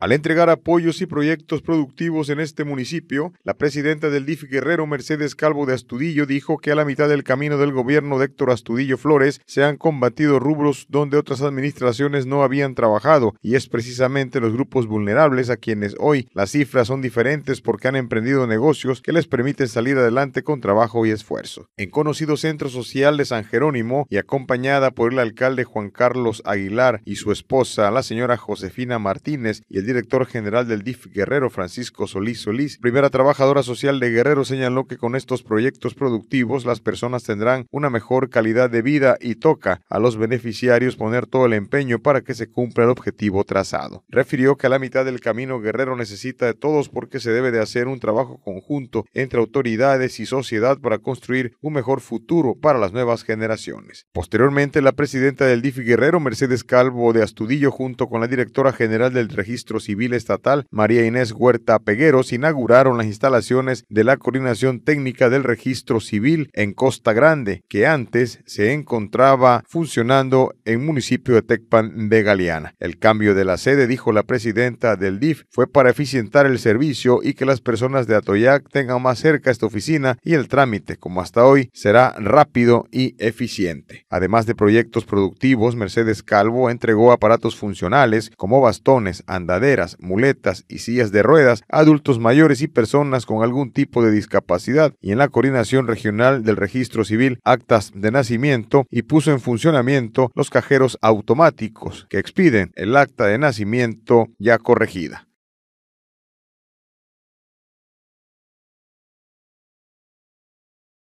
Al entregar apoyos y proyectos productivos en este municipio, la presidenta del DIF Guerrero, Mercedes Calvo de Astudillo, dijo que a la mitad del camino del gobierno de Héctor Astudillo Flores se han combatido rubros donde otras administraciones no habían trabajado, y es precisamente los grupos vulnerables a quienes hoy las cifras son diferentes porque han emprendido negocios que les permiten salir adelante con trabajo y esfuerzo. En conocido Centro Social de San Jerónimo y acompañada por el alcalde Juan Carlos Aguilar y su esposa, la señora Josefina Martínez, y el director general del DIF Guerrero, Francisco Solís Solís. Primera trabajadora social de Guerrero señaló que con estos proyectos productivos las personas tendrán una mejor calidad de vida y toca a los beneficiarios poner todo el empeño para que se cumpla el objetivo trazado. Refirió que a la mitad del camino Guerrero necesita de todos porque se debe de hacer un trabajo conjunto entre autoridades y sociedad para construir un mejor futuro para las nuevas generaciones. Posteriormente, la presidenta del DIF Guerrero, Mercedes Calvo de Astudillo, junto con la directora general del registro Civil Estatal María Inés Huerta Pegueros inauguraron las instalaciones de la Coordinación Técnica del Registro Civil en Costa Grande, que antes se encontraba funcionando en municipio de Tecpan de Galeana. El cambio de la sede, dijo la presidenta del DIF, fue para eficientar el servicio y que las personas de Atoyac tengan más cerca esta oficina y el trámite, como hasta hoy, será rápido y eficiente. Además de proyectos productivos, Mercedes Calvo entregó aparatos funcionales como bastones, andaderos muletas y sillas de ruedas, adultos mayores y personas con algún tipo de discapacidad y en la coordinación regional del registro civil actas de nacimiento y puso en funcionamiento los cajeros automáticos que expiden el acta de nacimiento ya corregida.